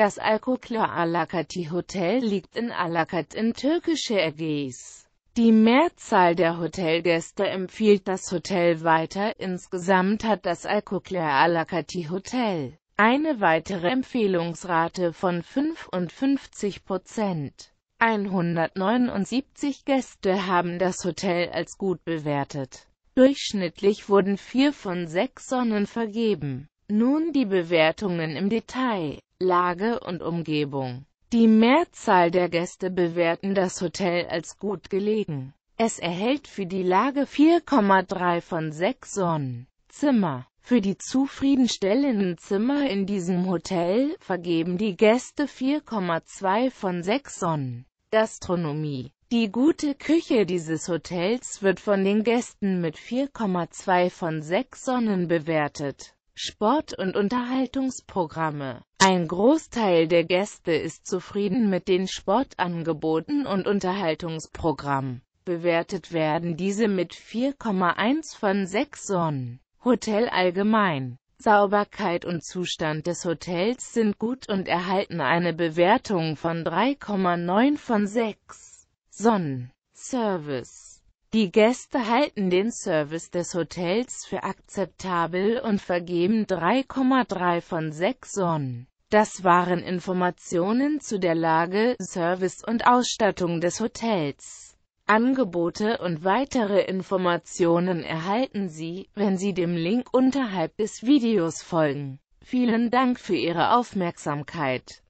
Das Alkoklar Alakati Hotel liegt in Alakat in türkische Ägäis. Die Mehrzahl der Hotelgäste empfiehlt das Hotel weiter, insgesamt hat das Alkoklar Alakati Hotel eine weitere Empfehlungsrate von 55 Prozent. 179 Gäste haben das Hotel als gut bewertet. Durchschnittlich wurden vier von sechs Sonnen vergeben. Nun die Bewertungen im Detail. Lage und Umgebung. Die Mehrzahl der Gäste bewerten das Hotel als gut gelegen. Es erhält für die Lage 4,3 von 6 Sonnen. Zimmer. Für die zufriedenstellenden Zimmer in diesem Hotel vergeben die Gäste 4,2 von 6 Sonnen. Gastronomie Die gute Küche dieses Hotels wird von den Gästen mit 4,2 von 6 Sonnen bewertet. Sport- und Unterhaltungsprogramme. Ein Großteil der Gäste ist zufrieden mit den Sportangeboten und Unterhaltungsprogrammen. Bewertet werden diese mit 4,1 von 6 Sonnen. Hotel allgemein. Sauberkeit und Zustand des Hotels sind gut und erhalten eine Bewertung von 3,9 von 6 Sonnen. Service die Gäste halten den Service des Hotels für akzeptabel und vergeben 3,3 von 6 Sonnen. Das waren Informationen zu der Lage, Service und Ausstattung des Hotels. Angebote und weitere Informationen erhalten Sie, wenn Sie dem Link unterhalb des Videos folgen. Vielen Dank für Ihre Aufmerksamkeit.